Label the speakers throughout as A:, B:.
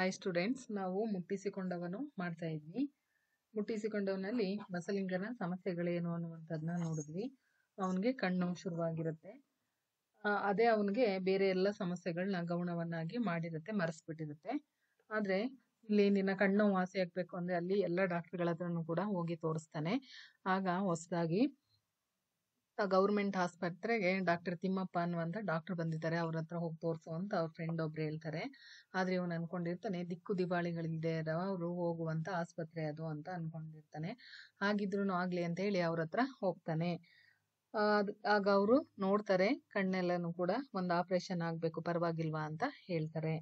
A: hi students ನಾವು ಮುಟ್ಟಿಸಿಕೊಂಡವನು ಮಾಡ್ತಾ ಇದ್ವಿ ಮುಟ್ಟಿಸಿಕೊಂಡವನಲ್ಲಿ ಬಸಲಿಂಗನ ಸಮಸ್ಯೆಗಳೇನು ಅನ್ನುವಂಥದ್ದನ್ನ ನೋಡಿದ್ವಿ ಅವನಿಗೆ ಕಣ್ಣು ಶುರುವಾಗಿರುತ್ತೆ ಅದೇ ಅವನಿಗೆ ಬೇರೆ ಎಲ್ಲ ಸಮಸ್ಯೆಗಳನ್ನ ಗೌಣವನ್ನಾಗಿ ಮಾಡಿರುತ್ತೆ ಮರೆಸ್ಬಿಟ್ಟಿರುತ್ತೆ ಆದರೆ ಇಲ್ಲಿ ನಿನ್ನ ಕಣ್ಣು ವಾಸಿ ಆಗಬೇಕು ಅಂದ್ರೆ ಅಲ್ಲಿ ಎಲ್ಲ ಡಾಕ್ಟ್ರುಗಳ ಹತ್ರನೂ ಕೂಡ ಹೋಗಿ ತೋರಿಸ್ತಾನೆ ಆಗ ಹೊಸದಾಗಿ ಗೌರ್ಮೆಂಟ್ ಆಸ್ಪತ್ರೆಗೆ ಡಾಕ್ಟರ್ ತಿಮ್ಮಪ್ಪ ಅನ್ನುವಂಥ ಡಾಕ್ಟರ್ ಬಂದಿದ್ದಾರೆ ಅವ್ರ ಹತ್ರ ಹೋಗಿ ತೋರಿಸು ಅಂತ ಅವ್ರ ಫ್ರೆಂಡ್ ಒಬ್ರು ಹೇಳ್ತಾರೆ ಆದರೆ ಇವನು ಅನ್ಕೊಂಡಿರ್ತಾನೆ ದಿಕ್ಕು ದಿವಾಳಿಗಳಿಲ್ಲದೆ ಅವರು ಹೋಗುವಂಥ ಆಸ್ಪತ್ರೆ ಅದು ಅಂತ ಅನ್ಕೊಂಡಿರ್ತಾನೆ ಹಾಗಿದ್ರು ಆಗಲಿ ಅಂತ ಹೇಳಿ ಅವ್ರ ಹತ್ರ ಹೋಗ್ತಾನೆ ಆಗ ಅವರು ನೋಡ್ತಾರೆ ಕಣ್ಣೆಲ್ಲನೂ ಕೂಡ ಒಂದು ಆಪರೇಷನ್ ಆಗಬೇಕು ಪರವಾಗಿಲ್ವಾ ಅಂತ ಹೇಳ್ತಾರೆ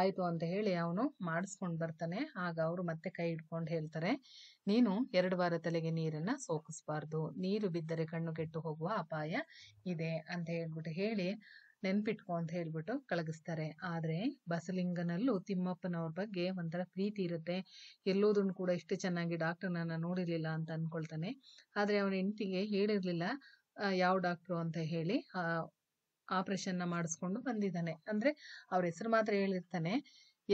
A: ಆಯಿತು ಅಂತ ಹೇಳಿ ಅವನು ಮಾಡಿಸ್ಕೊಂಡು ಬರ್ತಾನೆ ಆಗ ಅವರು ಮತ್ತೆ ಕೈ ಹಿಡ್ಕೊಂಡು ಹೇಳ್ತಾರೆ ನೀನು ಎರಡು ವಾರ ತಲೆಗೆ ನೀರನ್ನು ಸೋಕಿಸ್ಬಾರ್ದು ನೀರು ಬಿದ್ದರೆ ಕಣ್ಣು ಕೆಟ್ಟು ಹೋಗುವ ಅಪಾಯ ಇದೆ ಅಂತ ಹೇಳ್ಬಿಟ್ಟು ಹೇಳಿ ನೆನ್ಪಿಟ್ಕೊ ಅಂತ ಹೇಳ್ಬಿಟ್ಟು ಕಳಗಿಸ್ತಾರೆ ಆದರೆ ಬಸಲಿಂಗನಲ್ಲೂ ತಿಮ್ಮಪ್ಪನವ್ರ ಬಗ್ಗೆ ಒಂಥರ ಪ್ರೀತಿ ಇರುತ್ತೆ ಎಲ್ಲೋದನ್ನು ಕೂಡ ಇಷ್ಟು ಚೆನ್ನಾಗಿ ಡಾಕ್ಟರ್ನ ನೋಡಿರಲಿಲ್ಲ ಅಂತ ಅಂದ್ಕೊಳ್ತಾನೆ ಆದರೆ ಅವನ ಹೆಂಡತಿಗೆ ಹೇಳಿರಲಿಲ್ಲ ಯಾವ ಡಾಕ್ಟ್ರು ಅಂತ ಹೇಳಿ ಆಪರೇಷನ್ನ ಮಾಡಿಸ್ಕೊಂಡು ಬಂದಿದ್ದಾನೆ ಅಂದರೆ ಅವ್ರ ಹೆಸರು ಮಾತ್ರ ಹೇಳಿರ್ತಾನೆ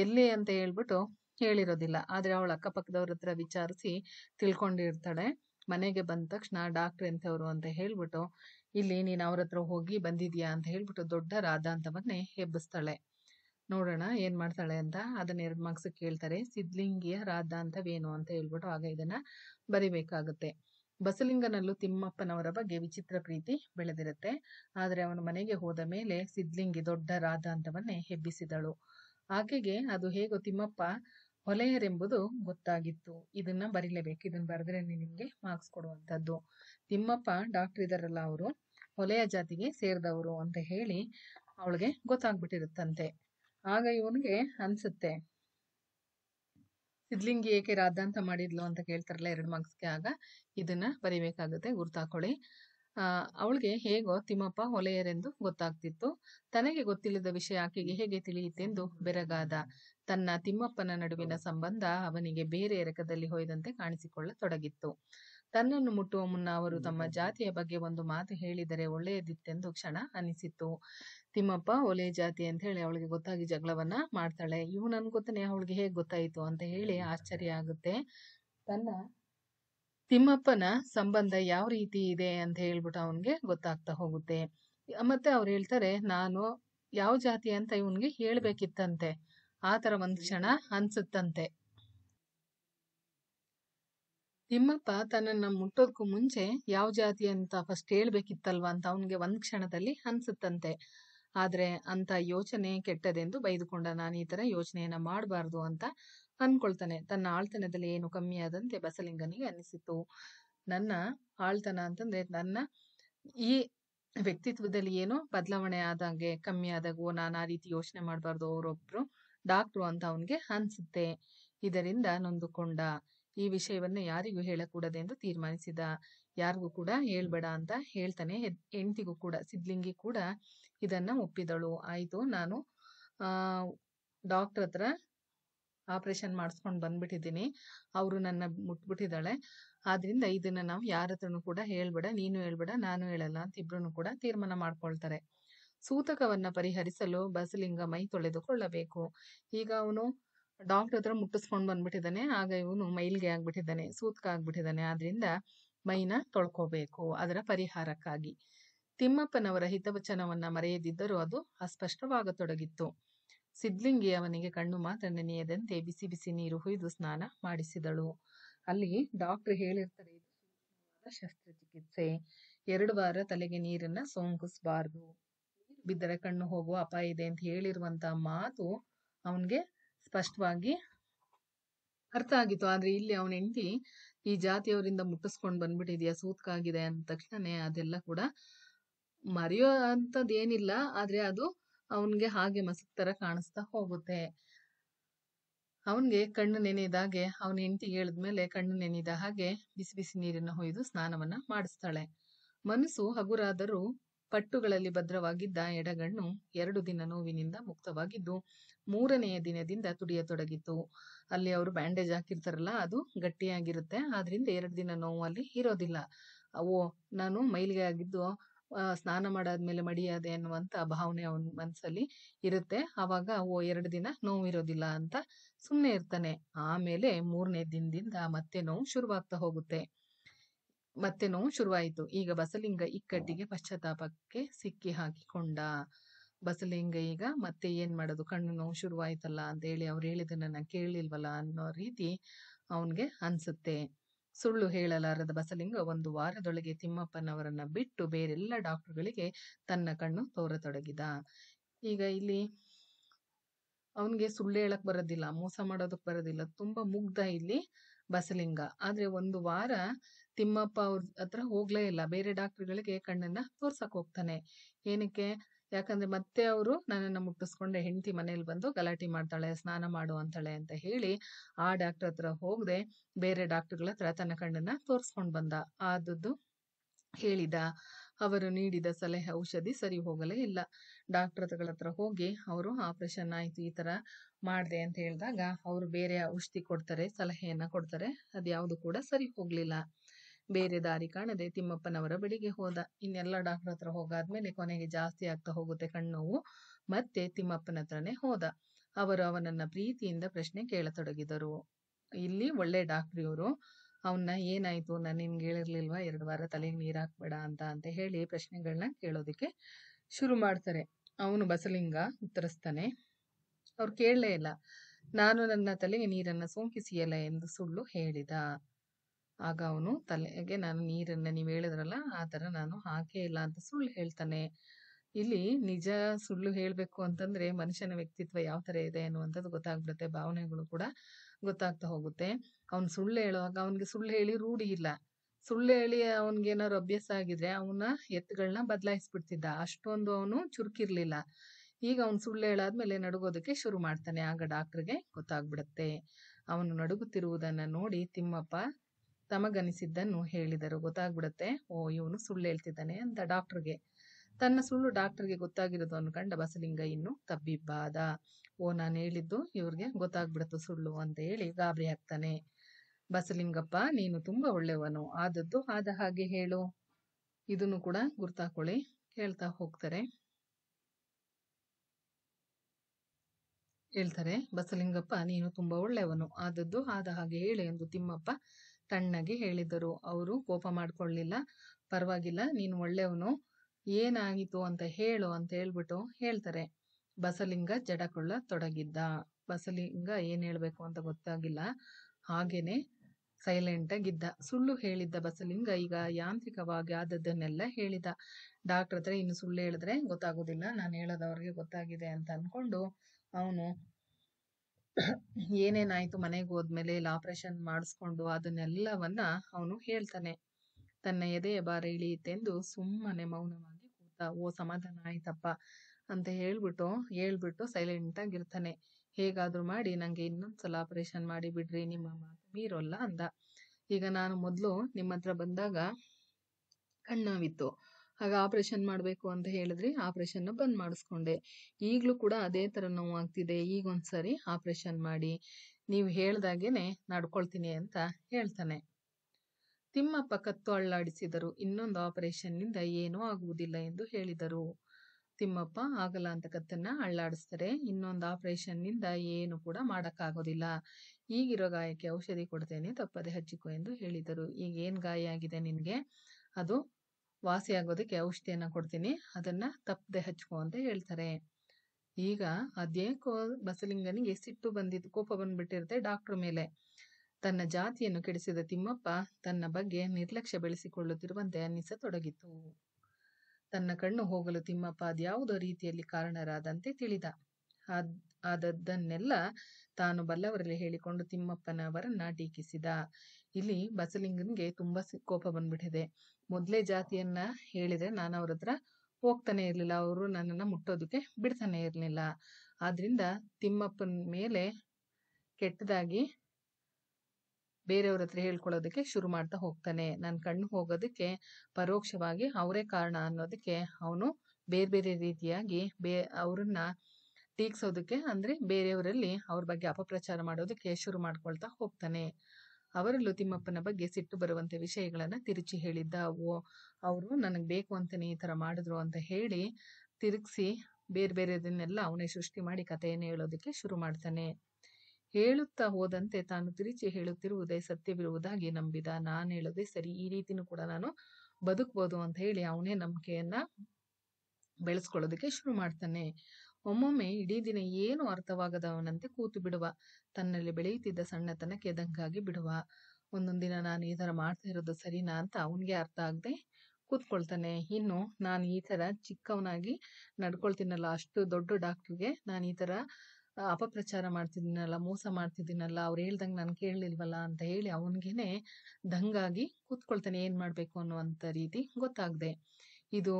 A: ಎಲ್ಲಿ ಅಂತ ಹೇಳ್ಬಿಟ್ಟು ಹೇಳಿರೋದಿಲ್ಲ ಆದರೆ ಅವಳ ಅಕ್ಕಪಕ್ಕದವ್ರ ಹತ್ರ ವಿಚಾರಿಸಿ ತಿಳ್ಕೊಂಡಿರ್ತಾಳೆ ಮನೆಗೆ ಬಂದ ತಕ್ಷಣ ಡಾಕ್ಟ್ರ್ ಎಂಥವ್ರು ಅಂತ ಹೇಳ್ಬಿಟ್ಟು ಇಲ್ಲಿ ನೀನು ಅವ್ರ ಹತ್ರ ಹೋಗಿ ಬಂದಿದ್ಯಾ ಅಂತ ಹೇಳ್ಬಿಟ್ಟು ದೊಡ್ಡ ರಾಧಾಂತವನ್ನೇ ಹೆಬ್ಬಿಸ್ತಾಳೆ ನೋಡೋಣ ಏನು ಮಾಡ್ತಾಳೆ ಅಂತ ಅದನ್ನ ಎರಡು ಮಾರ್ಕ್ಸ್ ಕೇಳ್ತಾರೆ ಸಿದ್ಲಿಂಗಿಯ ರಾಧಾಂತವೇನು ಅಂತ ಹೇಳ್ಬಿಟ್ಟು ಆಗ ಇದನ್ನ ಬರಿಬೇಕಾಗುತ್ತೆ ಬಸಲಿಂಗನಲ್ಲೂ ತಿಮ್ಮಪ್ಪನವರ ಬಗ್ಗೆ ವಿಚಿತ್ರ ಪ್ರೀತಿ ಬೆಳೆದಿರುತ್ತೆ ಆದರೆ ಅವನ ಮನೆಗೆ ಹೋದ ಮೇಲೆ ಸಿದ್ಲಿಂಗಿ ದೊಡ್ಡ ರಾಧಾಂತವನ್ನೇ ಹೆಬ್ಬಿಸಿದಳು ಆಕೆಗೆ ಅದು ಹೇಗೋ ತಿಮ್ಮಪ್ಪ ಹೊಲೆಯರೆಂಬುದು ಗೊತ್ತಾಗಿತ್ತು ಇದನ್ನ ಬರಿಲೇಬೇಕು ಇದನ್ನ ಬರೆದ್ರೆ ನಿಮಗೆ ಮಾರ್ಕ್ಸ್ ಕೊಡುವಂಥದ್ದು ತಿಮ್ಮಪ್ಪ ಡಾಕ್ಟರ್ ಇದಾರಲ್ಲ ಅವರು ಹೊಲೆಯ ಜಾತಿಗೆ ಸೇರಿದವರು ಅಂತ ಹೇಳಿ ಅವಳಿಗೆ ಗೊತ್ತಾಗ್ಬಿಟ್ಟಿರುತ್ತಂತೆ ಆಗ ಇವನಿಗೆ ಅನ್ಸುತ್ತೆ ಸಿದ್ಲಿಂಗಿ ಏಕೆ ರಾಧಾಂತ ಮಾಡಿದ್ಲು ಅಂತ ಕೇಳ್ತಾರಲ್ಲ ಎರಡು ಮಾರ್ಕ್ಸ್ಗೆ ಆಗ ಇದನ್ನ ಬರಿಬೇಕಾಗುತ್ತೆ ಗುರ್ತಾಕೊಳ್ಳಿ ಅವಳಿಗೆ ಹೇಗೋ ತಿಮ್ಮಪ್ಪ ಹೊಲೆಯರೆಂದು ಗೊತ್ತಾಗ್ತಿತ್ತು ತನಗೆ ಗೊತ್ತಿಲ್ಲದ ವಿಷಯ ಆಕೆಗೆ ಹೇಗೆ ತಿಳಿಯಿತೆಂದು ಬೆರಗಾದ ತನ್ನ ತಿಮ್ಮಪ್ಪನ ನಡುವಿನ ಸಂಬಂಧ ಅವನಿಗೆ ಬೇರೆ ಎರಕದಲ್ಲಿ ಹೊಯ್ದಂತೆ ಕಾಣಿಸಿಕೊಳ್ಳತೊಡಗಿತ್ತು ತನ್ನನ್ನು ಮುಟ್ಟುವ ಮುನ್ನ ಅವರು ತಮ್ಮ ಜಾತಿಯ ಬಗ್ಗೆ ಒಂದು ಮಾತು ಹೇಳಿದರೆ ಒಳ್ಳೆಯದಿತ್ತೆಂದು ಕ್ಷಣ ಅನಿಸಿತ್ತು ತಿಮ್ಮಪ್ಪ ಒಲೆ ಜಾತಿ ಅಂತ ಹೇಳಿ ಅವಳಿಗೆ ಗೊತ್ತಾಗಿ ಜಗಳವನ್ನ ಮಾಡ್ತಾಳೆ ನನ್ ಗೊತ್ತಾನೆ ಅವಳಿಗೆ ಹೇಗ್ ಗೊತ್ತಾಯಿತು ಅಂತ ಹೇಳಿ ಆಶ್ಚರ್ಯ ಆಗುತ್ತೆ ತನ್ನ ತಿಮ್ಮಪ್ಪನ ಸಂಬಂಧ ಯಾವ ರೀತಿ ಇದೆ ಅಂತ ಹೇಳ್ಬಿಟ್ಟು ಅವನ್ಗೆ ಗೊತ್ತಾಗ್ತಾ ಹೋಗುತ್ತೆ ಮತ್ತೆ ಅವ್ರು ಹೇಳ್ತಾರೆ ನಾನು ಯಾವ ಜಾತಿ ಅಂತ ಇವನ್ಗೆ ಹೇಳ್ಬೇಕಿತ್ತಂತೆ ಆತರ ಒಂದ್ ಕ್ಷಣ ಅನ್ಸುತ್ತಂತೆ ತಿಮ್ಮಪ್ಪ ತನ್ನನ್ನ ಮುಟ್ಟೋದಕ್ಕೂ ಮುಂಚೆ ಯಾವ ಜಾತಿ ಅಂತ ಫಸ್ಟ್ ಹೇಳ್ಬೇಕಿತ್ತಲ್ವಾ ಅಂತ ಅವನ್ಗೆ ಒಂದ್ ಕ್ಷಣದಲ್ಲಿ ಅನ್ಸುತ್ತಂತೆ ಆದರೆ ಅಂತ ಯೋಚನೆ ಕೆಟ್ಟದೆಂದು ಬೈದುಕೊಂಡ ನಾನು ಈ ಥರ ಯೋಚನೆಯನ್ನು ಮಾಡಬಾರ್ದು ಅಂತ ಅನ್ಕೊಳ್ತಾನೆ ತನ್ನ ಆಳ್ತನದಲ್ಲಿ ಏನು ಕಮ್ಮಿ ಆದಂತೆ ಬಸಲಿಂಗನಿಗೆ ಅನಿಸಿತು ನನ್ನ ಆಳ್ತನ ಅಂತಂದ್ರೆ ನನ್ನ ಈ ವ್ಯಕ್ತಿತ್ವದಲ್ಲಿ ಏನು ಬದಲಾವಣೆ ಆದಂಗೆ ಕಮ್ಮಿ ಆದಾಗೋ ನಾನು ಆ ರೀತಿ ಯೋಚನೆ ಮಾಡಬಾರ್ದು ಅವರೊಬ್ರು ಡಾಕ್ಟ್ರು ಅಂತ ಅವನಿಗೆ ಅನಿಸುತ್ತೆ ಇದರಿಂದ ನೊಂದುಕೊಂಡ ಈ ವಿಷಯವನ್ನು ಯಾರಿಗೂ ಹೇಳಕೂಡದೆಂದು ತೀರ್ಮಾನಿಸಿದ ಯಾರಿಗೂ ಕೂಡ ಹೇಳ್ಬೇಡ ಅಂತ ಹೇಳ್ತಾನೆ ಹೆಂಡತಿಗೂ ಕೂಡ ಸಿದ್ಲಿಂಗಿ ಕೂಡ ಇದನ್ನು ಒಪ್ಪಿದಳು ಆಯಿತು ನಾನು ಡಾಕ್ಟರ್ ಹತ್ರ ಆಪರೇಷನ್ ಮಾಡಿಸ್ಕೊಂಡು ಬಂದ್ಬಿಟ್ಟಿದ್ದೀನಿ ಅವರು ನನ್ನ ಮುಟ್ಬಿಟ್ಟಿದ್ದಾಳೆ ಆದ್ರಿಂದ ಇದನ್ನ ನಾವು ಯಾರ ಹತ್ರನು ಕೂಡ ಹೇಳ್ಬೇಡ ನೀನು ಹೇಳ್ಬೇಡ ನಾನು ಹೇಳಲ್ಲ ಅಂತ ಇಬ್ರು ಕೂಡ ತೀರ್ಮಾನ ಮಾಡ್ಕೊಳ್ತಾರೆ ಸೂತಕವನ್ನ ಪರಿಹರಿಸಲು ಬಸಲಿಂಗ ಮೈ ತೊಳೆದುಕೊಳ್ಳಬೇಕು ಈಗ ಅವನು ಡಾಕ್ಟರ್ ಹತ್ರ ಮುಟ್ಟಿಸ್ಕೊಂಡು ಬಂದ್ಬಿಟ್ಟಿದ್ದಾನೆ ಆಗ ಇವನು ಮೈಲ್ಗೆ ಆಗ್ಬಿಟ್ಟಿದ್ದಾನೆ ಸೂತಕ ಆಗ್ಬಿಟ್ಟಿದ್ದಾನೆ ಆದ್ರಿಂದ ಮೈನ ತೊಳ್ಕೋಬೇಕು ಅದರ ಪರಿಹಾರಕ್ಕಾಗಿ ತಿಮ್ಮಪ್ಪನವರ ಹಿತವಚನವನ್ನ ಮರೆಯದಿದ್ದರೂ ಅದು ಅಸ್ಪಷ್ಟವಾಗತೊಡಗಿತ್ತು ಸಿದ್ಲಿಂಗಿ ಅವನಿಗೆ ಕಣ್ಣು ಮಾತ್ರ ನೆನೆಯದಂತೆ ಬಿಸಿ ಬಿಸಿ ನೀರು ಹುಯ್ದು ಸ್ನಾನ ಮಾಡಿಸಿದಳು ಅಲ್ಲಿ ಡಾಕ್ಟರ್ ಹೇಳಿರ್ತಾರೆ ಶಸ್ತ್ರಚಿಕಿತ್ಸೆ ಎರಡು ವಾರ ತಲೆಗೆ ನೀರನ್ನ ಸೋಂಕಿಸಬಾರ್ದು ಬಿದ್ದರೆ ಕಣ್ಣು ಹೋಗುವ ಅಪಾಯ ಇದೆ ಅಂತ ಹೇಳಿರುವಂತ ಮಾತು ಅವನಿಗೆ ಸ್ಪಷ್ಟವಾಗಿ ಅರ್ಥ ಆಗಿತ್ತು ಆದ್ರೆ ಇಲ್ಲಿ ಅವನ ಹೆಂಡತಿ ಈ ಜಾತಿಯವರಿಂದ ಮುಟ್ಟಿಸ್ಕೊಂಡು ಬಂದ್ಬಿಟ್ಟಿದ್ಯಾ ಸೂತ್ಕಾಗಿದೆ ಅಂದ ತಕ್ಷಣನೇ ಅದೆಲ್ಲ ಕೂಡ ಮರೆಯೋ ಅಂತದ್ ಏನಿಲ್ಲ ಆದ್ರೆ ಅದು ಅವನಿಗೆ ಹಾಗೆ ಮಸಕ್ ಥರ ಕಾಣಿಸ್ತಾ ಹೋಗುತ್ತೆ ಅವನಿಗೆ ಕಣ್ಣು ನೆನೆದಾಗೆ ಅವನ ಹೆಂಡತಿ ಹೇಳಿದ್ಮೇಲೆ ಕಣ್ಣು ನೆನೆಯಿದ ಹಾಗೆ ಬಿಸಿ ಬಿಸಿ ನೀರನ್ನು ಹೊಯ್ದು ಸ್ನಾನವನ್ನ ಮಾಡಿಸ್ತಾಳೆ ಮನಸ್ಸು ಹಗುರಾದರೂ ಪಟ್ಟುಗಳಲ್ಲಿ ಭದ್ರವಾಗಿದ್ದ ಎಡಗಣ್ಣು ಎರಡು ದಿನ ನೋವಿನಿಂದ ಮುಕ್ತವಾಗಿದ್ದು ಮೂರನೆಯ ದಿನದಿಂದ ತುಡಿಯತೊಡಗಿತು ಅಲ್ಲಿ ಅವರು ಬ್ಯಾಂಡೇಜ್ ಹಾಕಿರ್ತಾರಲ್ಲ ಅದು ಗಟ್ಟಿಯಾಗಿರುತ್ತೆ ಆದ್ರಿಂದ ಎರಡು ದಿನ ನೋವು ಅಲ್ಲಿ ಇರೋದಿಲ್ಲ ಓ ನಾನು ಮೈಲಿಗೆ ಆಗಿದ್ದು ಸ್ನಾನ ಮಾಡಾದ್ಮೇಲೆ ಮಡಿಯಾದೆ ಅನ್ನುವಂಥ ಭಾವನೆ ಅವನ ಮನಸ್ಸಲ್ಲಿ ಇರುತ್ತೆ ಆವಾಗ ಓ ಎರಡು ದಿನ ನೋವು ಇರೋದಿಲ್ಲ ಅಂತ ಸುಮ್ಮನೆ ಇರ್ತಾನೆ ಆಮೇಲೆ ಮೂರನೇ ದಿನದಿಂದ ಮತ್ತೆ ನೋವು ಶುರುವಾಗ್ತಾ ಹೋಗುತ್ತೆ ಮತ್ತೆ ನೋವು ಶುರುವಾಯಿತು ಈಗ ಬಸಲಿಂಗ ಇಕ್ಕಟ್ಟಿಗೆ ಪಶ್ಚಾತ್ತಾಪಕ್ಕೆ ಸಿಕ್ಕಿ ಹಾಕಿಕೊಂಡ ಬಸಲಿಂಗ ಈಗ ಮತ್ತೆ ಏನ್ ಮಾಡೋದು ಕಣ್ಣು ನೋವು ಶುರುವಾಯ್ತಲ್ಲ ಹೇಳಿ ಅವ್ರು ಹೇಳಿದ್ದನ್ನ ಕೇಳಿಲ್ವಲ್ಲ ಅನ್ನೋ ರೀತಿ ಅವನ್ಗೆ ಅನ್ಸುತ್ತೆ ಸುಳ್ಳು ಹೇಳಲಾರದ ಬಸಲಿಂಗ ಒಂದು ವಾರದೊಳಗೆ ತಿಮ್ಮಪ್ಪನವರನ್ನ ಬಿಟ್ಟು ಬೇರೆಲ್ಲ ಡಾಕ್ಟರ್ಗಳಿಗೆ ತನ್ನ ಕಣ್ಣು ತೋರತೊಡಗಿದ ಈಗ ಇಲ್ಲಿ ಅವನ್ಗೆ ಸುಳ್ಳು ಹೇಳಕ್ ಬರೋದಿಲ್ಲ ಮೋಸ ಮಾಡೋದಕ್ ಬರೋದಿಲ್ಲ ತುಂಬಾ ಮುಗ್ಧ ಇಲ್ಲಿ ಬಸಲಿಂಗ ಆದ್ರೆ ಒಂದು ವಾರ ತಿಮ್ಮಪ್ಪ ಅವ್ರ ಹತ್ರ ಹೋಗ್ಲೇ ಇಲ್ಲ ಬೇರೆ ಗಳಿಗೆ ಕಣ್ಣನ್ನ ತೋರ್ಸಕ್ ಹೋಗ್ತಾನೆ ಏನಕ್ಕೆ ಯಾಕಂದ್ರೆ ಮತ್ತೆ ಅವರು ನನ್ನನ್ನು ಮುಟ್ಟಿಸ್ಕೊಂಡೆ ಹೆಂಡತಿ ಮನೇಲಿ ಬಂದು ಗಲಾಟೆ ಮಾಡ್ತಾಳೆ ಸ್ನಾನ ಮಾಡು ಅಂತಾಳೆ ಅಂತ ಹೇಳಿ ಆ ಡಾಕ್ಟರ್ ಹತ್ರ ಹೋಗದೆ ಬೇರೆ ಡಾಕ್ಟರ್ಗಳ ಹತ್ರ ತನ್ನ ಕಣ್ಣನ್ನ ತೋರಿಸ್ಕೊಂಡು ಬಂದ ಆದದ್ದು ಹೇಳಿದ ಅವರು ನೀಡಿದ ಸಲಹೆ ಔಷಧಿ ಸರಿ ಹೋಗಲೇ ಇಲ್ಲ ಡಾಕ್ಟರ್ ಹತ್ರ ಹೋಗಿ ಅವರು ಆಪರೇಷನ್ ಆಯ್ತು ಈ ತರ ಮಾಡಿದೆ ಅಂತ ಹೇಳಿದಾಗ ಅವರು ಬೇರೆ ಔಷಧಿ ಕೊಡ್ತಾರೆ ಸಲಹೆಯನ್ನ ಕೊಡ್ತಾರೆ ಅದ್ಯಾವ್ದು ಕೂಡ ಸರಿ ಹೋಗ್ಲಿಲ್ಲ ಬೇರೆ ದಾರಿ ಕಾಣದೆ ತಿಮ್ಮಪ್ಪನವರ ಬಳಿಗೆ ಹೋದ ಇನ್ನೆಲ್ಲ ಡಾಕ್ಟರ್ ಹತ್ರ ಹೋಗಾದ್ಮೇಲೆ ಕೊನೆಗೆ ಜಾಸ್ತಿ ಆಗ್ತಾ ಹೋಗುತ್ತೆ ಕಣ್ಣೋವು ಮತ್ತೆ ತಿಮ್ಮಪ್ಪನ ಹತ್ರನೇ ಹೋದ ಅವರು ಅವನನ್ನ ಪ್ರೀತಿಯಿಂದ ಪ್ರಶ್ನೆ ಕೇಳತೊಡಗಿದರು ಇಲ್ಲಿ ಒಳ್ಳೆ ಡಾಕ್ಟ್ರಿಯವರು ಇವರು ಅವನ್ನ ಏನಾಯ್ತು ನಾನು ನಿನ್ಗೆ ಹೇಳಿರ್ಲಿಲ್ವಾ ಎರಡು ವಾರ ತಲೆಗೆ ನೀರು ಹಾಕ್ಬೇಡ ಅಂತ ಅಂತ ಹೇಳಿ ಪ್ರಶ್ನೆಗಳನ್ನ ಕೇಳೋದಕ್ಕೆ ಶುರು ಮಾಡ್ತಾರೆ ಅವನು ಬಸಲಿಂಗ ಉತ್ತರಿಸ್ತಾನೆ ಅವ್ರು ಕೇಳಲೇ ಇಲ್ಲ ನಾನು ನನ್ನ ತಲೆಗೆ ನೀರನ್ನು ಸೋಂಕಿಸಿಯಲ್ಲ ಎಂದು ಸುಳ್ಳು ಹೇಳಿದ ಆಗ ಅವನು ತಲೆಗೆ ನಾನು ನೀರನ್ನ ನೀವು ಹೇಳಿದ್ರಲ್ಲ ಆ ಥರ ನಾನು ಹಾಕೇ ಇಲ್ಲ ಅಂತ ಸುಳ್ಳು ಹೇಳ್ತಾನೆ ಇಲ್ಲಿ ನಿಜ ಸುಳ್ಳು ಹೇಳಬೇಕು ಅಂತಂದರೆ ಮನುಷ್ಯನ ವ್ಯಕ್ತಿತ್ವ ಯಾವ ಥರ ಇದೆ ಅನ್ನುವಂಥದ್ದು ಗೊತ್ತಾಗ್ಬಿಡುತ್ತೆ ಭಾವನೆಗಳು ಕೂಡ ಗೊತ್ತಾಗ್ತಾ ಹೋಗುತ್ತೆ ಅವ್ನು ಸುಳ್ಳು ಹೇಳುವಾಗ ಅವನಿಗೆ ಸುಳ್ಳು ಹೇಳಿ ರೂಢಿ ಇಲ್ಲ ಸುಳ್ಳು ಹೇಳಿ ಏನಾದ್ರು ಅಭ್ಯಾಸ ಆಗಿದ್ರೆ ಅವನ ಎತ್ತುಗಳನ್ನ ಬದಲಾಯಿಸ್ಬಿಡ್ತಿದ್ದ ಅಷ್ಟೊಂದು ಅವನು ಚುರುಕಿರ್ಲಿಲ್ಲ ಈಗ ಅವ್ನು ಸುಳ್ಳು ಹೇಳಾದ್ಮೇಲೆ ನಡುಗೋದಕ್ಕೆ ಶುರು ಮಾಡ್ತಾನೆ ಆಗ ಡಾಕ್ಟ್ರಿಗೆ ಗೊತ್ತಾಗ್ಬಿಡತ್ತೆ ಅವನು ನಡುಗುತ್ತಿರುವುದನ್ನ ನೋಡಿ ತಿಮ್ಮಪ್ಪ ತಮಗನಿಸಿದ್ದನ್ನು ಹೇಳಿದರು ಗೊತ್ತಾಗ್ಬಿಡುತ್ತೆ ಓ ಇವನು ಸುಳ್ಳು ಹೇಳ್ತಿದ್ದಾನೆ ಅಂತ ಡಾಕ್ಟರ್ಗೆ ತನ್ನ ಸುಳ್ಳು ಡಾಕ್ಟರ್ಗೆ ಗೊತ್ತಾಗಿರೋದು ಕಂಡ ಬಸಲಿಂಗ ಇನ್ನು ತಬ್ಬಿಬ್ಬಾದ ಓ ನಾನು ಹೇಳಿದ್ದು ಇವ್ರಿಗೆ ಗೊತ್ತಾಗ್ಬಿಡುತ್ತು ಸುಳ್ಳು ಅಂತ ಹೇಳಿ ಗಾಬರಿ ಹಾಕ್ತಾನೆ ಬಸಲಿಂಗಪ್ಪ ನೀನು ತುಂಬಾ ಒಳ್ಳೆಯವನು ಆದದ್ದು ಆದ ಹಾಗೆ ಹೇಳು ಇದನ್ನು ಕೂಡ ಗುರ್ತಾಕೊಳ್ಳಿ ಹೇಳ್ತಾ ಹೋಗ್ತಾರೆ ಹೇಳ್ತಾರೆ ಬಸಲಿಂಗಪ್ಪ ನೀನು ತುಂಬಾ ಒಳ್ಳೆಯವನು ಆದದ್ದು ಆದ ಹಾಗೆ ಹೇಳಿ ಎಂದು ತಿಮ್ಮಪ್ಪ ತಣ್ಣಗೆ ಹೇಳಿದರು ಅವರು ಕೋಪ ಮಾಡಿಕೊಳ್ಳಲಿಲ್ಲ ಪರವಾಗಿಲ್ಲ ನೀನು ಒಳ್ಳೆಯವನು ಏನಾಗಿತ್ತು ಅಂತ ಹೇಳು ಅಂತ ಹೇಳ್ಬಿಟ್ಟು ಹೇಳ್ತಾರೆ ಬಸಲಿಂಗ ಜಡಕೊಳ್ಳ ತೊಡಗಿದ್ದ ಬಸಲಿಂಗ ಏನು ಹೇಳಬೇಕು ಅಂತ ಗೊತ್ತಾಗಿಲ್ಲ ಹಾಗೇನೆ ಸೈಲೆಂಟಾಗಿದ್ದ ಸುಳ್ಳು ಹೇಳಿದ್ದ ಬಸಲಿಂಗ ಈಗ ಯಾಂತ್ರಿಕವಾಗಿ ಆದದ್ದನ್ನೆಲ್ಲ ಹೇಳಿದ ಡಾಕ್ಟರ್ ಹತ್ರ ಇನ್ನು ಸುಳ್ಳು ಹೇಳಿದ್ರೆ ಗೊತ್ತಾಗೋದಿಲ್ಲ ನಾನು ಹೇಳೋದವ್ರಿಗೆ ಗೊತ್ತಾಗಿದೆ ಅಂತ ಅಂದ್ಕೊಂಡು ಅವನು ಏನೇನಾಯ್ತು ಮನೆಗೆ ಹೋದ್ಮೇಲೆ ಇಲ್ಲಿ ಆಪರೇಷನ್ ಮಾಡಿಸ್ಕೊಂಡು ಅದನ್ನೆಲ್ಲವನ್ನ ಅವನು ಹೇಳ್ತಾನೆ ತನ್ನ ಎದೆಯ ಬಾರ ಇಳಿಯಿತೆಂದು ಸುಮ್ಮನೆ ಮೌನವಾಗಿ ಕೂತ ಓ ಸಮಾಧಾನ ಆಯ್ತಪ್ಪ ಅಂತ ಹೇಳ್ಬಿಟ್ಟು ಹೇಳ್ಬಿಟ್ಟು ಸೈಲೆಂಟ್ ಆಗಿರ್ತಾನೆ ಹೇಗಾದ್ರೂ ಮಾಡಿ ನಂಗೆ ಇನ್ನೊಂದ್ಸಲ ಆಪರೇಷನ್ ಮಾಡಿ ಬಿಡ್ರಿ ನಿಮ್ಮ ಮಾತು ಮೀರೋಲ್ಲ ಅಂದ ಈಗ ನಾನು ಮೊದಲು ನಿಮ್ಮ ಹತ್ರ ಬಂದಾಗ ಕಣ್ಣಾವಿತ್ತು ಆಗ ಆಪ್ರೇಷನ್ ಮಾಡಬೇಕು ಅಂತ ಹೇಳಿದ್ರೆ ಆಪ್ರೇಷನ್ನ ಬಂದ್ ಮಾಡಿಸ್ಕೊಂಡೆ ಈಗಲೂ ಕೂಡ ಅದೇ ಥರ ನೋವಾಗ್ತಿದೆ ಆಗ್ತಿದೆ ಈಗೊಂದ್ಸರಿ ಆಪ್ರೇಷನ್ ಮಾಡಿ ನೀವು ಹೇಳ್ದಾಗೇನೆ ನಡ್ಕೊಳ್ತೀನಿ ಅಂತ ಹೇಳ್ತಾನೆ ತಿಮ್ಮಪ್ಪ ಕತ್ತು ಅಳ್ಳಾಡಿಸಿದರು ಇನ್ನೊಂದು ಆಪರೇಷನ್ನಿಂದ ಏನೂ ಆಗುವುದಿಲ್ಲ ಎಂದು ಹೇಳಿದರು ತಿಮ್ಮಪ್ಪ ಆಗಲ್ಲ ಅಂತ ಕತ್ತನ್ನ ಅಳ್ಳಾಡಿಸ್ತಾರೆ ಇನ್ನೊಂದು ಆಪರೇಷನ್ನಿಂದ ಏನು ಕೂಡ ಮಾಡೋಕ್ಕಾಗೋದಿಲ್ಲ ಈಗಿರೋ ಗಾಯಕ್ಕೆ ಔಷಧಿ ಕೊಡ್ತೇನೆ ತಪ್ಪದೆ ಹಚ್ಚಿಕೊ ಎಂದು ಹೇಳಿದರು ಈಗ ಏನು ಗಾಯ ಆಗಿದೆ ನಿನಗೆ ಅದು ವಾಸಿಯಾಗೋದಕ್ಕೆ ಆಗೋದಕ್ಕೆ ಔಷಧಿಯನ್ನು ಕೊಡ್ತೀನಿ ಅದನ್ನು ತಪ್ಪದೆ ಹಚ್ಕೊ ಅಂತ ಹೇಳ್ತಾರೆ ಈಗ ಅದೇಕೋ ಬಸಲಿಂಗನಿಗೆ ಸಿಟ್ಟು ಬಂದಿದ್ದು ಕೋಪ ಬಂದ್ಬಿಟ್ಟಿರುತ್ತೆ ಡಾಕ್ಟರ್ ಮೇಲೆ ತನ್ನ ಜಾತಿಯನ್ನು ಕೆಡಿಸಿದ ತಿಮ್ಮಪ್ಪ ತನ್ನ ಬಗ್ಗೆ ನಿರ್ಲಕ್ಷ್ಯ ಬೆಳೆಸಿಕೊಳ್ಳುತ್ತಿರುವಂತೆ ಅನ್ನಿಸತೊಡಗಿತು ತನ್ನ ಕಣ್ಣು ಹೋಗಲು ತಿಮ್ಮಪ್ಪ ಅದ್ಯಾವುದೋ ರೀತಿಯಲ್ಲಿ ಕಾರಣರಾದಂತೆ ತಿಳಿದ ಆದದ್ದನ್ನೆಲ್ಲ ತಾನು ಬಲ್ಲವರಲ್ಲಿ ಹೇಳಿಕೊಂಡು ತಿಮ್ಮಪ್ಪನವರನ್ನ ಟೀಕಿಸಿದ ಇಲ್ಲಿ ಬಸಲಿಂಗನಿಗೆ ತುಂಬಾ ಕೋಪ ಬಂದ್ಬಿಟ್ಟಿದೆ ಮೊದಲೇ ಜಾತಿಯನ್ನ ಹೇಳಿದ್ರೆ ನಾನು ಅವ್ರ ಹತ್ರ ಹೋಗ್ತಾನೆ ಇರಲಿಲ್ಲ ಅವರು ನನ್ನನ್ನು ಮುಟ್ಟೋದಕ್ಕೆ ಬಿಡ್ತಾನೆ ಇರಲಿಲ್ಲ ಆದ್ರಿಂದ ತಿಮ್ಮಪ್ಪನ ಮೇಲೆ ಕೆಟ್ಟದಾಗಿ ಬೇರೆಯವ್ರ ಹತ್ರ ಹೇಳ್ಕೊಳ್ಳೋದಕ್ಕೆ ಶುರು ಮಾಡ್ತಾ ಹೋಗ್ತಾನೆ ನನ್ನ ಕಣ್ಣು ಹೋಗೋದಕ್ಕೆ ಪರೋಕ್ಷವಾಗಿ ಅವರೇ ಕಾರಣ ಅನ್ನೋದಕ್ಕೆ ಅವನು ಬೇರೆ ಬೇರೆ ರೀತಿಯಾಗಿ ಬೇ ಅವ್ರನ್ನ ಟೀಕ್ಸೋದಕ್ಕೆ ಅಂದರೆ ಬೇರೆಯವರಲ್ಲಿ ಅವ್ರ ಬಗ್ಗೆ ಅಪಪ್ರಚಾರ ಮಾಡೋದಕ್ಕೆ ಶುರು ಮಾಡ್ಕೊಳ್ತಾ ಹೋಗ್ತಾನೆ ಅವರಲ್ಲೂ ತಿಮ್ಮಪ್ಪನ ಬಗ್ಗೆ ಸಿಟ್ಟು ಬರುವಂತೆ ವಿಷಯಗಳನ್ನು ತಿರುಚಿ ಹೇಳಿದ್ದ ಅವರು ನನಗೆ ಬೇಕು ಅಂತಾನೆ ಈ ತರ ಮಾಡಿದ್ರು ಅಂತ ಹೇಳಿ ತಿರುಗಿಸಿ ಬೇರೆ ಬೇರೆದನ್ನೆಲ್ಲ ಅವನೇ ಸೃಷ್ಟಿ ಮಾಡಿ ಕಥೆಯನ್ನು ಹೇಳೋದಕ್ಕೆ ಶುರು ಮಾಡ್ತಾನೆ ಹೇಳುತ್ತಾ ಹೋದಂತೆ ತಾನು ತಿರುಚಿ ಹೇಳುತ್ತಿರುವುದೇ ಸತ್ಯವಿರುವುದಾಗಿ ನಂಬಿದ ನಾನು ಹೇಳೋದೇ ಸರಿ ಈ ರೀತಿನೂ ಕೂಡ ನಾನು ಬದುಕ್ಬೋದು ಅಂತ ಹೇಳಿ ಅವನೇ ನಂಬಿಕೆಯನ್ನ ಬೆಳೆಸ್ಕೊಳ್ಳೋದಕ್ಕೆ ಶುರು ಮಾಡ್ತಾನೆ ಒಮ್ಮೊಮ್ಮೆ ಇಡೀ ದಿನ ಏನು ಅರ್ಥವಾಗದವನಂತೆ ಕೂತು ಬಿಡುವ ತನ್ನಲ್ಲಿ ಬೆಳೆಯುತ್ತಿದ್ದ ಸಣ್ಣತನಕ್ಕೆ ದಂಗಾಗಿ ಬಿಡುವ ಒಂದೊಂದು ದಿನ ನಾನು ಈ ಥರ ಮಾಡ್ತಾ ಇರೋದು ಸರಿನಾ ಅಂತ ಅವನಿಗೆ ಅರ್ಥ ಆಗದೆ ಕೂತ್ಕೊಳ್ತಾನೆ ಇನ್ನು ನಾನು ಈ ಥರ ಚಿಕ್ಕವನಾಗಿ ನಡ್ಕೊಳ್ತೀನಲ್ಲ ಅಷ್ಟು ದೊಡ್ಡ ಡಾಕ್ಟ್ರಿಗೆ ನಾನು ಈ ಥರ ಅಪಪ್ರಚಾರ ಮಾಡ್ತಿದ್ದೀನಲ್ಲ ಮೋಸ ಮಾಡ್ತಿದ್ದೀನಲ್ಲ ಅವ್ರು ಹೇಳ್ದಂಗೆ ನಾನು ಕೇಳಲಿಲ್ವಲ್ಲ ಅಂತ ಹೇಳಿ ಅವನಿಗೇನೆ ದಂಗಾಗಿ ಕೂತ್ಕೊಳ್ತಾನೆ ಏನು ಮಾಡಬೇಕು ಅನ್ನುವಂಥ ರೀತಿ ಗೊತ್ತಾಗದೆ ಇದು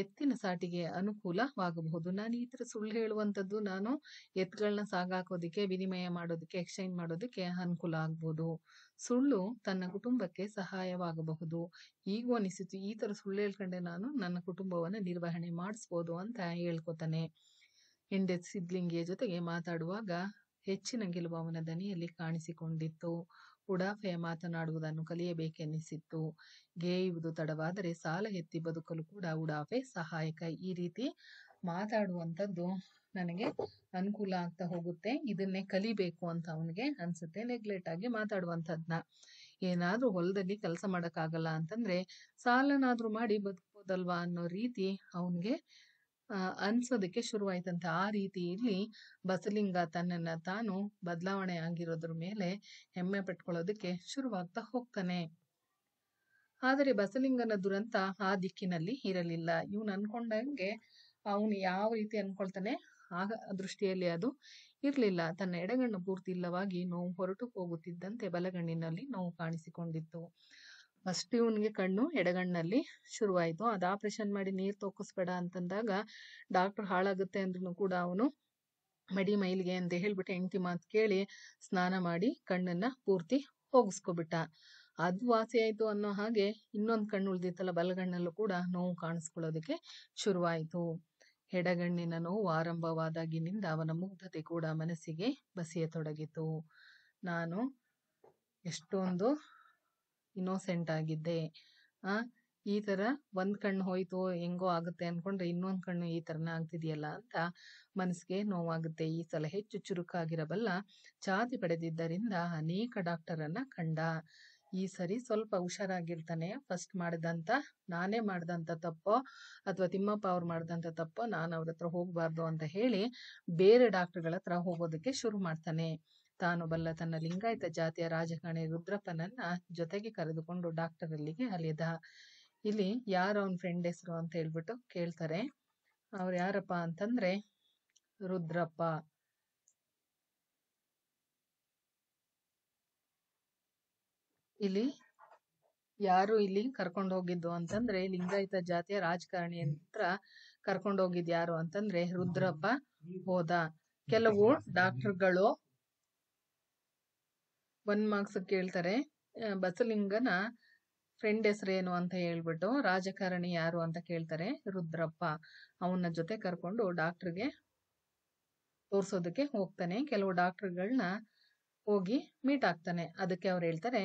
A: ಎತ್ತಿನ ಸಾಟಿಗೆ ಅನುಕೂಲವಾಗಬಹುದು ನಾನು ಈ ಥರ ಸುಳ್ಳು ಹೇಳುವಂಥದ್ದು ನಾನು ಎತ್ಗಳನ್ನ ಸಾಗಾಕೋದಕ್ಕೆ ವಿನಿಮಯ ಮಾಡೋದಕ್ಕೆ ಎಕ್ಸ್ಚೇಂಜ್ ಮಾಡೋದಕ್ಕೆ ಅನುಕೂಲ ಆಗ್ಬೋದು ಸುಳ್ಳು ತನ್ನ ಕುಟುಂಬಕ್ಕೆ ಸಹಾಯವಾಗಬಹುದು ಈಗೂ ಅನಿಸಿತು ಈ ಥರ ಸುಳ್ಳು ಹೇಳ್ಕೊಂಡೆ ನಾನು ನನ್ನ ಕುಟುಂಬವನ್ನು ನಿರ್ವಹಣೆ ಮಾಡಿಸ್ಬೋದು ಅಂತ ಹೇಳ್ಕೊತಾನೆ ಇಂಡೆಡ್ ಸಿದ್ಲಿಂಗಿಯ ಜೊತೆಗೆ ಮಾತಾಡುವಾಗ ಹೆಚ್ಚಿನ ಗೆಲುವು ಅವನ ದನಿಯಲ್ಲಿ ಕಾಣಿಸಿಕೊಂಡಿತ್ತು ಉಡಾಫೆ ಮಾತನಾಡುವುದನ್ನು ಕಲಿಯಬೇಕೆನ್ನಿಸಿತ್ತು ಗೇಯುವುದು ತಡವಾದರೆ ಸಾಲ ಎತ್ತಿ ಬದುಕಲು ಕೂಡ ಉಡಾಫೆ ಸಹಾಯಕ ಈ ರೀತಿ ಮಾತಾಡುವಂಥದ್ದು ನನಗೆ ಅನುಕೂಲ ಆಗ್ತಾ ಹೋಗುತ್ತೆ ಇದನ್ನೇ ಕಲಿಬೇಕು ಅಂತ ಅವನಿಗೆ ಅನ್ಸುತ್ತೆ ನೆಗ್ಲೆಟ್ ಆಗಿ ಮಾತಾಡುವಂಥದ್ನ ಏನಾದರೂ ಹೊಲದಲ್ಲಿ ಕೆಲಸ ಮಾಡೋಕ್ಕಾಗಲ್ಲ ಅಂತಂದ್ರೆ ಸಾಲನಾದರೂ ಮಾಡಿ ಬದುಕ್ಬೋದಲ್ವಾ ಅನ್ನೋ ರೀತಿ ಅವನಿಗೆ ಅನ್ಸೋದಕ್ಕೆ ಶುರುವಾಯ್ತಂತೆ ಆ ರೀತಿಯಲ್ಲಿ ಬಸಲಿಂಗ ತನ್ನನ್ನ ತಾನು ಬದಲಾವಣೆ ಆಗಿರೋದ್ರ ಮೇಲೆ ಹೆಮ್ಮೆ ಪಟ್ಕೊಳ್ಳೋದಕ್ಕೆ ಶುರುವಾಗ್ತಾ ಹೋಗ್ತಾನೆ ಆದರೆ ಬಸಲಿಂಗನ ದುರಂತ ಆ ದಿಕ್ಕಿನಲ್ಲಿ ಇರಲಿಲ್ಲ ಇವನು ಅನ್ಕೊಂಡಂಗೆ ಅವನು ಯಾವ ರೀತಿ ಅನ್ಕೊಳ್ತಾನೆ ಆಗ ದೃಷ್ಟಿಯಲ್ಲಿ ಅದು ಇರಲಿಲ್ಲ ತನ್ನ ಎಡಗಣ್ಣು ಪೂರ್ತಿ ಇಲ್ಲವಾಗಿ ನೋವು ಹೊರಟು ಹೋಗುತ್ತಿದ್ದಂತೆ ಬಲಗಣ್ಣಿನಲ್ಲಿ ನೋವು ಕಾಣಿಸಿಕೊಂಡಿತ್ತು ಫಸ್ಟ್ ಇವನಿಗೆ ಕಣ್ಣು ಎಡಗಣ್ಣಲ್ಲಿ ಶುರುವಾಯಿತು ಅದು ಆಪ್ರೇಷನ್ ಮಾಡಿ ನೀರು ತೋಕಿಸ್ಬೇಡ ಅಂತಂದಾಗ ಡಾಕ್ಟರ್ ಹಾಳಾಗುತ್ತೆ ಅಂದ್ರೂ ಕೂಡ ಅವನು ಮಡಿ ಮೈಲಿಗೆ ಅಂತ ಹೇಳ್ಬಿಟ್ಟು ಹೆಂಡತಿ ಮಾತು ಕೇಳಿ ಸ್ನಾನ ಮಾಡಿ ಕಣ್ಣನ್ನು ಪೂರ್ತಿ ಹೋಗಿಸ್ಕೊಬಿಟ್ಟ ಅದು ವಾಸಿ ಆಯಿತು ಅನ್ನೋ ಹಾಗೆ ಇನ್ನೊಂದು ಕಣ್ಣು ಉಳಿದಿತ್ತಲ್ಲ ಬಲಗಣ್ಣಲ್ಲೂ ಕೂಡ ನೋವು ಕಾಣಿಸ್ಕೊಳ್ಳೋದಕ್ಕೆ ಶುರುವಾಯಿತು ಎಡಗಣ್ಣಿನ ನೋವು ಆರಂಭವಾದಾಗಿನಿಂದ ಅವನ ಮುಗ್ಧತೆ ಕೂಡ ಮನಸ್ಸಿಗೆ ಬಸಿಯತೊಡಗಿತು ನಾನು ಎಷ್ಟೊಂದು ಇನ್ನೋಸೆಂಟ್ ಆಗಿದ್ದೆ ಆ ಈ ತರ ಒಂದು ಕಣ್ಣು ಹೋಯ್ತು ಹೆಂಗೋ ಆಗುತ್ತೆ ಅನ್ಕೊಂಡ್ರೆ ಇನ್ನೊಂದು ಕಣ್ಣು ಈ ಥರನೇ ಆಗ್ತಿದೆಯಲ್ಲ ಅಂತ ಮನಸ್ಸಿಗೆ ನೋವಾಗುತ್ತೆ ಈ ಸಲ ಹೆಚ್ಚು ಚುರುಕಾಗಿರಬಲ್ಲ ಚಾತಿ ಪಡೆದಿದ್ದರಿಂದ ಅನೇಕ ಡಾಕ್ಟರನ್ನು ಕಂಡ ಈ ಸರಿ ಸ್ವಲ್ಪ ಹುಷಾರಾಗಿರ್ತಾನೆ ಫಸ್ಟ್ ಮಾಡಿದಂತ ನಾನೇ ಮಾಡಿದಂತ ತಪ್ಪೋ ಅಥವಾ ತಿಮ್ಮಪ್ಪ ಅವ್ರು ಮಾಡಿದಂತ ತಪ್ಪೋ ನಾನು ಅವ್ರ ಹತ್ರ ಹೋಗಬಾರ್ದು ಅಂತ ಹೇಳಿ ಬೇರೆ ಡಾಕ್ಟರ್ಗಳ ಹತ್ರ ಹೋಗೋದಕ್ಕೆ ಶುರು ಮಾಡ್ತಾನೆ ತಾನು ಬಲ್ಲ ತನ್ನ ಲಿಂಗಾಯತ ಜಾತಿಯ ರಾಜಕಾರಣಿ ರುದ್ರಪ್ಪನನ್ನ ಜೊತೆಗೆ ಕರೆದುಕೊಂಡು ಡಾಕ್ಟರ್ ಅಲ್ಲಿಗೆ ಅಲೆದ ಇಲ್ಲಿ ಯಾರ ಅವನ ಫ್ರೆಂಡ್ ಹೆಸರು ಅಂತ ಹೇಳ್ಬಿಟ್ಟು ಕೇಳ್ತಾರೆ ಅವ್ರು ಯಾರಪ್ಪ ಅಂತಂದ್ರೆ ರುದ್ರಪ್ಪ ಇಲ್ಲಿ ಯಾರು ಇಲ್ಲಿ ಕರ್ಕೊಂಡು ಹೋಗಿದ್ದು ಅಂತಂದ್ರೆ ಲಿಂಗಾಯತ ಜಾತಿಯ ರಾಜಕಾರಣಿ ಹತ್ರ ಕರ್ಕೊಂಡು ಹೋಗಿದ್ ಯಾರು ಅಂತಂದ್ರೆ ರುದ್ರಪ್ಪ ಹೋದ ಕೆಲವು ಡಾಕ್ಟರ್ಗಳು ಒನ್ ಮಾರ್ಕ್ಸ್ ಕೇಳ್ತಾರೆ ಬಸಲಿಂಗನ ಫ್ರೆಂಡ್ ಹೆಸರೇನು ಅಂತ ಹೇಳ್ಬಿಟ್ಟು ರಾಜಕಾರಣಿ ಯಾರು ಅಂತ ಕೇಳ್ತಾರೆ ರುದ್ರಪ್ಪ ಅವನ ಜೊತೆ ಕರ್ಕೊಂಡು ಡಾಕ್ಟ್ರಿಗೆ ತೋರಿಸೋದಕ್ಕೆ ಹೋಗ್ತಾನೆ ಕೆಲವು ಡಾಕ್ಟರ್ಗಳನ್ನ ಹೋಗಿ ಮೀಟ್ ಆಗ್ತಾನೆ ಅದಕ್ಕೆ ಅವ್ರು ಹೇಳ್ತಾರೆ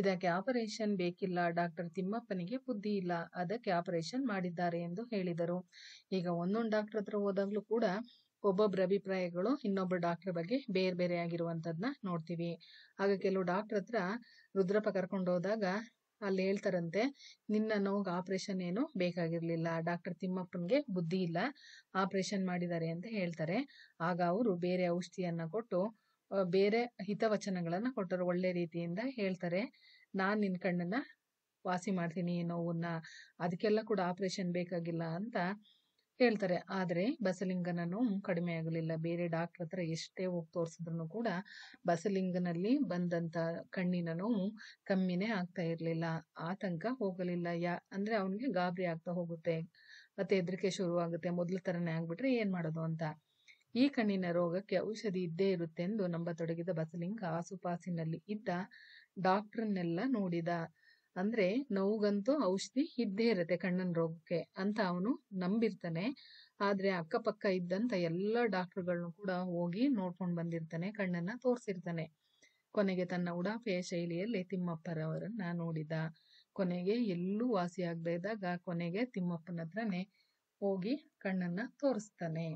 A: ಇದಕ್ಕೆ ಆಪರೇಷನ್ ಬೇಕಿಲ್ಲ ಡಾಕ್ಟರ್ ತಿಮ್ಮಪ್ಪನಿಗೆ ಬುದ್ಧಿ ಇಲ್ಲ ಅದಕ್ಕೆ ಆಪರೇಷನ್ ಮಾಡಿದ್ದಾರೆ ಎಂದು ಹೇಳಿದರು ಈಗ ಒಂದೊಂದು ಡಾಕ್ಟರ್ ಹತ್ರ ಹೋದಾಗ್ಲೂ ಕೂಡ ಒಬ್ಬೊಬ್ಬರ ಅಭಿಪ್ರಾಯಗಳು ಇನ್ನೊಬ್ಬ ಡಾಕ್ಟರ್ ಬಗ್ಗೆ ಬೇರೆ ಬೇರೆ ಆಗಿರುವಂಥದ್ದನ್ನ ನೋಡ್ತೀವಿ ಆಗ ಕೆಲವು ಡಾಕ್ಟ್ರ್ ಹತ್ರ ರುದ್ರಪ್ಪ ಕರ್ಕೊಂಡು ಹೋದಾಗ ಅಲ್ಲಿ ಹೇಳ್ತಾರಂತೆ ನಿನ್ನ ನೋವು ಆಪ್ರೇಷನ್ ಏನು ಬೇಕಾಗಿರಲಿಲ್ಲ ಡಾಕ್ಟರ್ ತಿಮ್ಮಪ್ಪನಿಗೆ ಬುದ್ಧಿ ಇಲ್ಲ ಆಪ್ರೇಷನ್ ಮಾಡಿದ್ದಾರೆ ಅಂತ ಹೇಳ್ತಾರೆ ಆಗ ಅವರು ಬೇರೆ ಔಷಧಿಯನ್ನು ಕೊಟ್ಟು ಬೇರೆ ಹಿತವಚನಗಳನ್ನು ಕೊಟ್ಟರು ಒಳ್ಳೆ ರೀತಿಯಿಂದ ಹೇಳ್ತಾರೆ ನಾನು ನಿನ್ನ ಕಣ್ಣನ್ನು ವಾಸಿ ಮಾಡ್ತೀನಿ ನೋವನ್ನ ಅದಕ್ಕೆಲ್ಲ ಕೂಡ ಆಪ್ರೇಷನ್ ಬೇಕಾಗಿಲ್ಲ ಅಂತ ಹೇಳ್ತಾರೆ ಆದರೆ ಬಸಲಿಂಗನೂ ಕಡಿಮೆ ಆಗಲಿಲ್ಲ ಬೇರೆ ಡಾಕ್ಟರ್ ಹತ್ರ ಎಷ್ಟೇ ಹೋಗಿ ತೋರಿಸಿದ್ರು ಕೂಡ ಬಸಲಿಂಗನಲ್ಲಿ ಬಂದಂತ ಕಣ್ಣಿನ ನೋವು ಕಮ್ಮಿನೇ ಆಗ್ತಾ ಇರಲಿಲ್ಲ ಆತಂಕ ಹೋಗಲಿಲ್ಲ ಯಾ ಅಂದ್ರೆ ಅವನಿಗೆ ಗಾಬರಿ ಆಗ್ತಾ ಹೋಗುತ್ತೆ ಮತ್ತೆ ಹೆದರಿಕೆ ಶುರುವಾಗುತ್ತೆ ಮೊದಲ ಥರನೇ ಆಗ್ಬಿಟ್ರೆ ಏನು ಮಾಡೋದು ಅಂತ ಈ ಕಣ್ಣಿನ ರೋಗಕ್ಕೆ ಔಷಧಿ ಇದ್ದೇ ಇರುತ್ತೆ ಎಂದು ನಂಬತೊಡಗಿದ ಬಸಲಿಂಗ ಆಸುಪಾಸಿನಲ್ಲಿ ಇದ್ದ ಡಾಕ್ಟ್ರನ್ನೆಲ್ಲ ನೋಡಿದ ಅಂದ್ರೆ ನೋವುಗಂತೂ ಔಷಧಿ ಇದ್ದೇ ಇರುತ್ತೆ ಕಣ್ಣನ ರೋಗಕ್ಕೆ ಅಂತ ಅವನು ನಂಬಿರ್ತಾನೆ ಆದ್ರೆ ಅಕ್ಕಪಕ್ಕ ಇದ್ದಂತ ಎಲ್ಲ ಡಾಕ್ಟರ್ಗಳನ್ನು ಕೂಡ ಹೋಗಿ ನೋಡ್ಕೊಂಡು ಬಂದಿರ್ತಾನೆ ಕಣ್ಣನ್ನ ತೋರಿಸಿರ್ತಾನೆ ಕೊನೆಗೆ ತನ್ನ ಉಡಾಫೆಯ ಶೈಲಿಯಲ್ಲಿ ತಿಮ್ಮಪ್ಪರವರನ್ನ ನೋಡಿದ ಕೊನೆಗೆ ಎಲ್ಲೂ ವಾಸಿ ಇದ್ದಾಗ ಕೊನೆಗೆ ತಿಮ್ಮಪ್ಪನ ಹತ್ರನೇ ಹೋಗಿ ಕಣ್ಣನ್ನ ತೋರಿಸ್ತಾನೆ